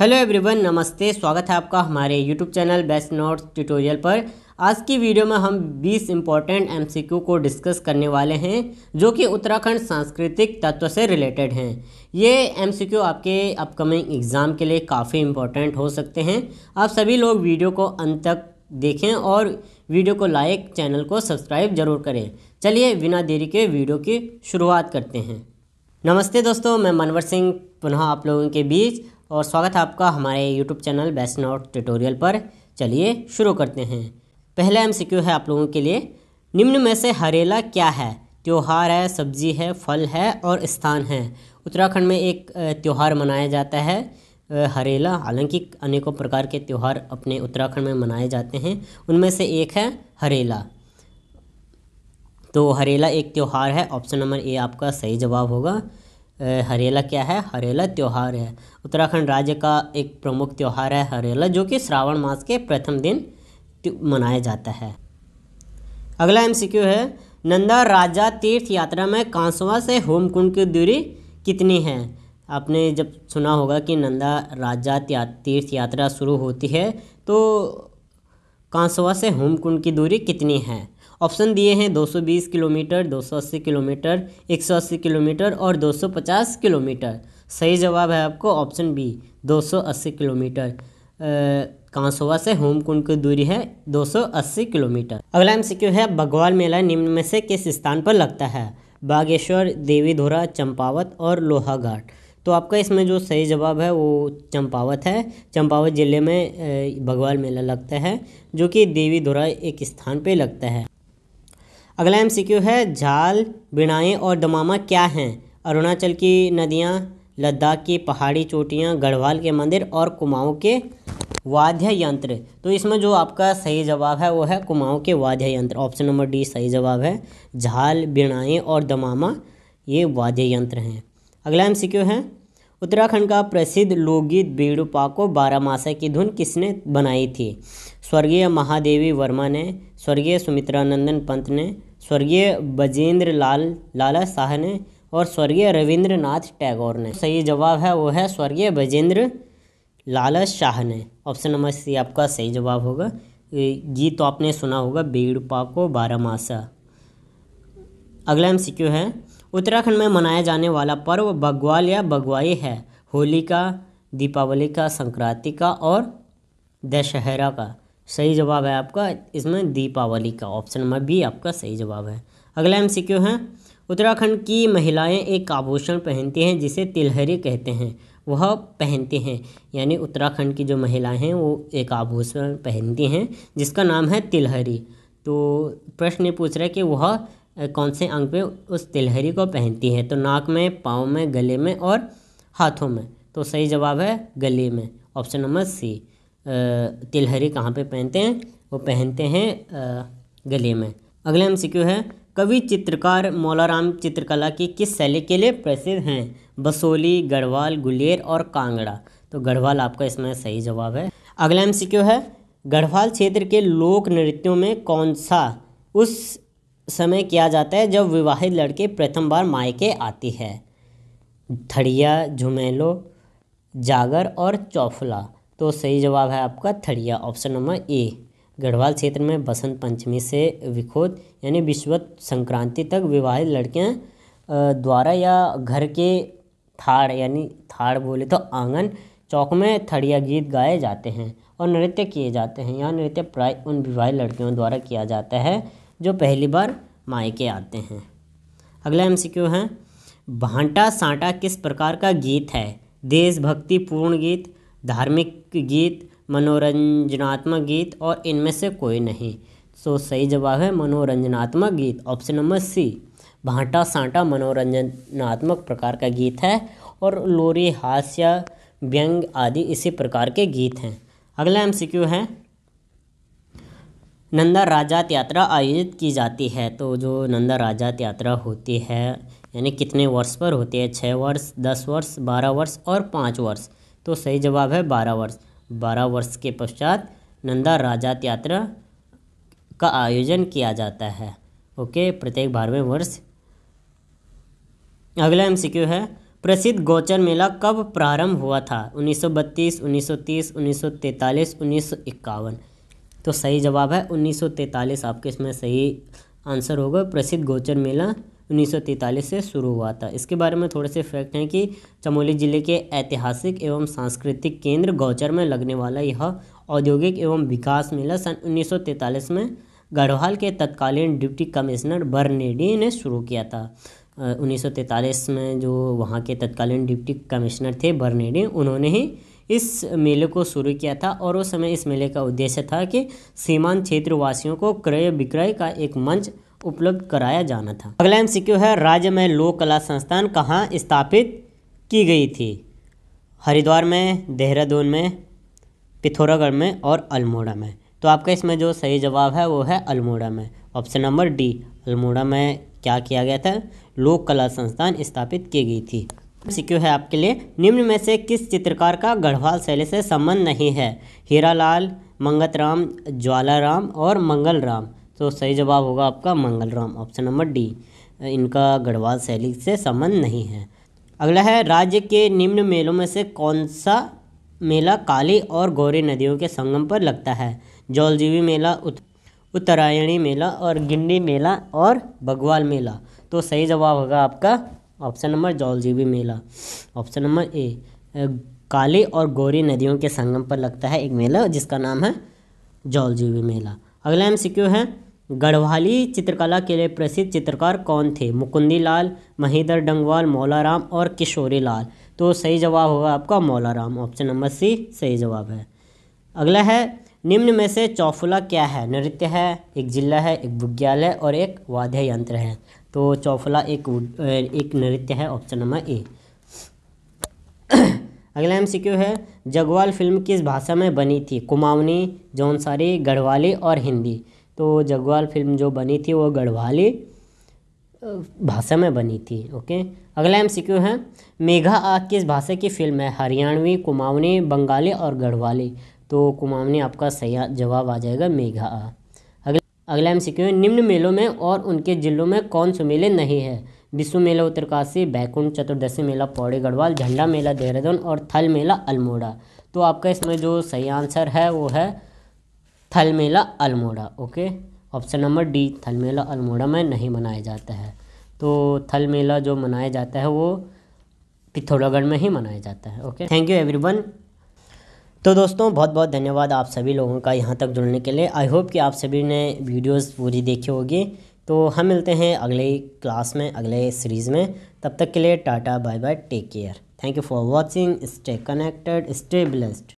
hello everyone नमस्ते स्वागत है आपका हमारे YouTube channel best notes tutorial पर आज की वीडियो में हम 20 इम्पॉर्टेंट एमसीक्यू को डिस्कस करने वाले हैं जो कि उत्तराखंड सांस्कृतिक तत्व से रिलेटेड हैं ये एमसीक्यू आपके अपकमिंग एग्ज़ाम के लिए काफ़ी इम्पोर्टेंट हो सकते हैं आप सभी लोग वीडियो को अंत तक देखें और वीडियो को लाइक चैनल को सब्सक्राइब जरूर करें चलिए बिना देरी के वीडियो की शुरुआत करते हैं नमस्ते दोस्तों मैं मनवर सिंह पुनः आप लोगों के बीच और स्वागत है आपका हमारे YouTube channel best not tutorial पर चलिए शुरू करते हैं पहला एम है आप लोगों के लिए निम्न में से हरेला क्या है त्यौहार है सब्जी है फल है और स्थान है उत्तराखंड में एक त्यौहार मनाया जाता है हरेला हालांकि अनेकों प्रकार के त्यौहार अपने उत्तराखंड में मनाए जाते हैं उनमें से एक है हरेला तो हरेला एक त्यौहार है ऑप्शन नंबर ए आपका सही जवाब होगा हरेला क्या है हरेला त्यौहार है उत्तराखंड राज्य का एक प्रमुख त्यौहार है हरेला जो कि श्रावण मास के प्रथम दिन मनाया जाता है अगला एम है नंदा राजा तीर्थ यात्रा में कांसवा से होमकुंड की दूरी कितनी है आपने जब सुना होगा कि नंदा राजा तीर्थ यात्रा शुरू होती है तो कांसवा से होमकुंड की दूरी कितनी है ऑप्शन दिए हैं 220 किलोमीटर 280 किलोमीटर 180 किलोमीटर और 250 किलोमीटर सही जवाब है आपको ऑप्शन बी 280 किलोमीटर कांसोवा से होमकुंड की दूरी है 280 किलोमीटर अगला एमसीक्यू है भगवान मेला निम्न में से किस स्थान पर लगता है बागेश्वर देवीधोरा चंपावत और लोहाघाट तो आपका इसमें जो सही जवाब है वो चंपावत है चंपावत ज़िले में भगवान मेला लगता है जो कि देवीधुरा एक स्थान पे लगता है अगला एम है झाल बिनाएँ और दमामा क्या हैं अरुणाचल की नदियाँ लद्दाख की पहाड़ी चोटियाँ गढ़वाल के मंदिर और कुमाऊँ के वाद्य यंत्र तो इसमें जो आपका सही जवाब है वो है कुमाऊँ के वाद्य यंत्र ऑप्शन नंबर डी सही जवाब है झाल बिनाएँ और दमामा ये वाद्य यंत्र हैं अगला एम है उत्तराखंड का प्रसिद्ध लोकगीत बीड़ू पाको बारामासा की धुन किसने बनाई थी स्वर्गीय महादेवी वर्मा ने स्वर्गीय सुमित्रानंदन पंत ने स्वर्गीय बजेंद्र लाल लाला शाह ने और स्वर्गीय रविंद्र नाथ टैगोर ने सही जवाब है वो है स्वर्गीय बजेंद्र लाला शाह ने ऑप्शन नंबर सी आपका सही जवाब होगा गीत तो आपने सुना होगा बेड़पा को बारहमासा अगला एम सी है उत्तराखंड में मनाया जाने वाला पर्व बगवाल या बगवाई है होली का दीपावली का संक्रांति का और दशहरा का सही जवाब है आपका इसमें दीपावली का ऑप्शन नंबर बी आपका सही जवाब है अगला एम सी है उत्तराखंड की महिलाएं एक आभूषण पहनती हैं जिसे तिलहरी कहते हैं वह पहनते हैं यानी उत्तराखंड की जो महिलाएं हैं वो एक आभूषण पहनती हैं जिसका नाम है तिलहरी तो प्रश्न ये पूछ रहा है कि वह कौन से अंग पे उस तिलहरी को पहनती है तो नाक में पाँव में गले में और हाथों में तो सही जवाब है गले में ऑप्शन नंबर सी तिलहरी कहाँ पे पहनते हैं वो पहनते हैं गले में अगला एम है कवि चित्रकार मौलाराम चित्रकला की किस शैली के लिए प्रसिद्ध हैं बसोली गढ़वाल गुलेर और कांगड़ा तो गढ़वाल आपका इसमें सही जवाब है अगला एम है गढ़वाल क्षेत्र के लोक नृत्यों में कौन सा उस समय किया जाता है जब विवाहित लड़के प्रथम बार मायके आती है थड़िया झुमेलो जागर और चौफला तो सही जवाब है आपका Thadiya option number A Garhwal क्षेत्र में बसंत पंचमी से विखोद यानी विश्व संक्रांति तक विवाहित लड़कियाँ द्वारा या घर के थाड़ यानी थाड़ बोले तो आंगन चौक में थड़िया गीत गाए जाते हैं और नृत्य किए जाते हैं यह नृत्य प्राय उन विवाहित लड़कियों द्वारा किया जाता है जो पहली बार मायके आते हैं अगला एम है भांटा सांटा किस प्रकार का गीत है देशभक्ति पूर्ण गीत धार्मिक गीत मनोरंजनात्मक गीत और इनमें से कोई नहीं सो सही जवाब है मनोरंजनात्मक गीत ऑप्शन नंबर सी भांटा सांटा मनोरंजनात्मक प्रकार का गीत है और लोरी हास्य व्यंग आदि इसी प्रकार के गीत हैं अगला एम है नंदा राजात यात्रा आयोजित की जाती है तो जो नंदा राजात यात्रा होती है यानी कितने वर्ष पर होती है छः वर्ष दस वर्ष बारह वर्ष और पाँच वर्ष तो सही जवाब है बारह वर्ष बारह वर्ष के पश्चात नंदा राजा यात्रा का आयोजन किया जाता है ओके प्रत्येक बारहवें वर्ष अगला एम है प्रसिद्ध गोचर मेला कब प्रारंभ हुआ था 1932, 1930, 1943, 1951 तो सही जवाब है 1943 आपके इसमें सही आंसर होगा प्रसिद्ध गोचर मेला उन्नीस से शुरू हुआ था इसके बारे में थोड़े से फैक्ट हैं कि चमोली ज़िले के ऐतिहासिक एवं सांस्कृतिक केंद्र गौचर में लगने वाला यह औद्योगिक एवं विकास मेला सन 1943 में गढ़वाल के तत्कालीन डिप्टी कमिश्नर बर्नेडी ने शुरू किया था उन्नीस में जो वहाँ के तत्कालीन डिप्टी कमिश्नर थे बर्नेडी उन्होंने ही इस मेले को शुरू किया था और उस समय इस मेले का उद्देश्य था कि सीमांत क्षेत्रवासियों को क्रय विक्रय का एक मंच उपलब्ध कराया जाना था अगला एम है राज्य में लोक कला संस्थान कहाँ स्थापित की गई थी हरिद्वार में देहरादून में पिथौरागढ़ में और अल्मोड़ा में तो आपका इसमें जो सही जवाब है वो है अल्मोड़ा में ऑप्शन नंबर डी अल्मोड़ा में क्या किया गया था लोक कला संस्थान स्थापित की गई थी सिक्यू है आपके लिए निम्न में से किस चित्रकार का गढ़वाल शैली से संबंध नहीं है हीरालाल मंगत राम ज्वाला राम और मंगल राम तो सही जवाब होगा आपका मंगलराम ऑप्शन नंबर डी इनका गढ़वाल शैली से संबंध नहीं है अगला है राज्य के निम्न मेलों में से कौन सा मेला काली और गौरी नदियों के संगम पर लगता है जौलजीवी मेला उत, उत्तरायणी मेला और गिंडी मेला और बगवाल मेला तो सही जवाब होगा आपका ऑप्शन नंबर जौलजीवी मेला ऑप्शन नंबर ए काली और गौरी नदियों के संगम पर लगता है एक मेला जिसका नाम है जौलजीवी मेला अगला एम है गढ़वाली चित्रकला के लिए प्रसिद्ध चित्रकार कौन थे मुकुंदी लाल महीधर डंगवाल मौलाराम और किशोरी लाल तो सही जवाब होगा आपका मौलाराम ऑप्शन नंबर सी सही जवाब है अगला है निम्न में से चौफुला क्या है नृत्य है एक जिला है एक विज्ञालय और एक वाद्य यंत्र है तो चौफुला एक एक नृत्य है ऑप्शन नंबर ए अगला एम है जगवाल फिल्म किस भाषा में बनी थी कुमावनी जौनसारी गढ़वाली और हिंदी तो जगवाल फिल्म जो बनी थी वो गढ़वाली भाषा में बनी थी ओके अगला एम सी है मेघा आग किस भाषा की फिल्म है हरियाणवी कुमावनी बंगाली और गढ़वाली तो कुमावनी आपका सही जवाब आ जाएगा मेघा आ अगला अगला एम सिक्यू है निम्न मेलों में और उनके जिलों में कौन से मेले नहीं है विश्व मेला उत्तरकाशी बैकुंठ चतुर्दशी मेला पौड़ी गढ़वाल झंडा मेला देहरादून और थल मेला अल्मोड़ा तो आपका इसमें जो सही आंसर है वो है Thalmela Almora okay option number D Thalmela Almora में नहीं मनाया जाता है तो थल मेला जो मनाया जाता है वो पिथौरागढ़ में ही मनाया जाता है ओके थैंक यू एवरीवन तो दोस्तों बहुत बहुत धन्यवाद आप सभी लोगों का यहाँ तक जुड़ने के लिए आई होप कि आप सभी ने वीडियोस पूरी देखी होगी तो हम मिलते हैं अगले क्लास में अगले सीरीज़ में तब तक के लिए tata bye bye take care thank you for watching stay connected stay blessed